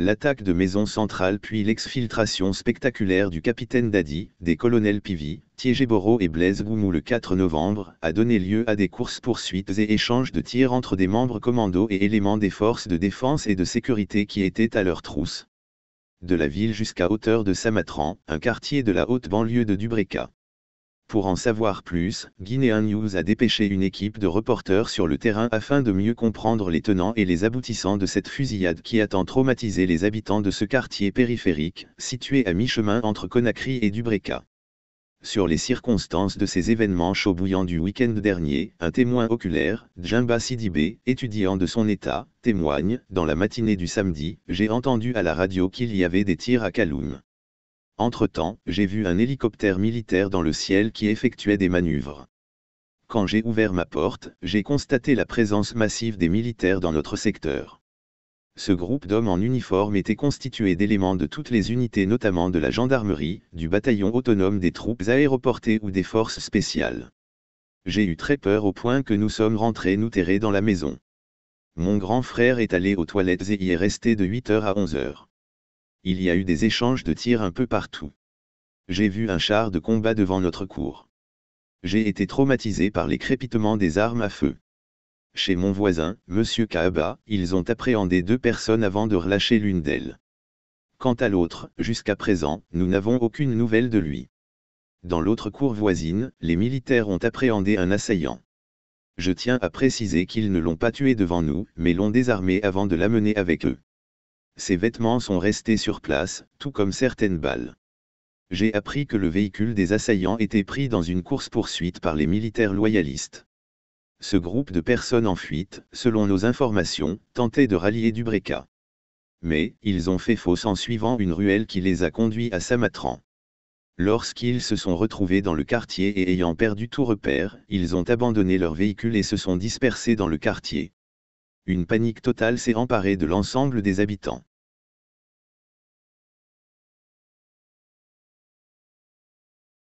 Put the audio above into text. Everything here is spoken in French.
l'attaque de Maison Centrale puis l'exfiltration spectaculaire du capitaine Dadi, des colonels Pivi, Borro et Blaise Goumou le 4 novembre, a donné lieu à des courses-poursuites et échanges de tirs entre des membres commandos et éléments des forces de défense et de sécurité qui étaient à leurs trousses, De la ville jusqu'à hauteur de Samatran, un quartier de la haute banlieue de Dubreca. Pour en savoir plus, Guinea News a dépêché une équipe de reporters sur le terrain afin de mieux comprendre les tenants et les aboutissants de cette fusillade qui a tant traumatisé les habitants de ce quartier périphérique, situé à mi-chemin entre Conakry et Dubréka. Sur les circonstances de ces événements chauds bouillants du week-end dernier, un témoin oculaire, Djimba Sidibé, étudiant de son état, témoigne, dans la matinée du samedi, j'ai entendu à la radio qu'il y avait des tirs à Kaloum. Entre-temps, j'ai vu un hélicoptère militaire dans le ciel qui effectuait des manœuvres. Quand j'ai ouvert ma porte, j'ai constaté la présence massive des militaires dans notre secteur. Ce groupe d'hommes en uniforme était constitué d'éléments de toutes les unités notamment de la gendarmerie, du bataillon autonome des troupes aéroportées ou des forces spéciales. J'ai eu très peur au point que nous sommes rentrés nous terrer dans la maison. Mon grand frère est allé aux toilettes et y est resté de 8h à 11h il y a eu des échanges de tirs un peu partout. J'ai vu un char de combat devant notre cour. J'ai été traumatisé par les crépitements des armes à feu. Chez mon voisin, M. Kaaba, ils ont appréhendé deux personnes avant de relâcher l'une d'elles. Quant à l'autre, jusqu'à présent, nous n'avons aucune nouvelle de lui. Dans l'autre cour voisine, les militaires ont appréhendé un assaillant. Je tiens à préciser qu'ils ne l'ont pas tué devant nous, mais l'ont désarmé avant de l'amener avec eux. Ces vêtements sont restés sur place, tout comme certaines balles. J'ai appris que le véhicule des assaillants était pris dans une course-poursuite par les militaires loyalistes. Ce groupe de personnes en fuite, selon nos informations, tentait de rallier Dubréka. Mais, ils ont fait fausse en suivant une ruelle qui les a conduits à Samatran. Lorsqu'ils se sont retrouvés dans le quartier et ayant perdu tout repère, ils ont abandonné leur véhicule et se sont dispersés dans le quartier. Une panique totale s'est emparée de l'ensemble des habitants.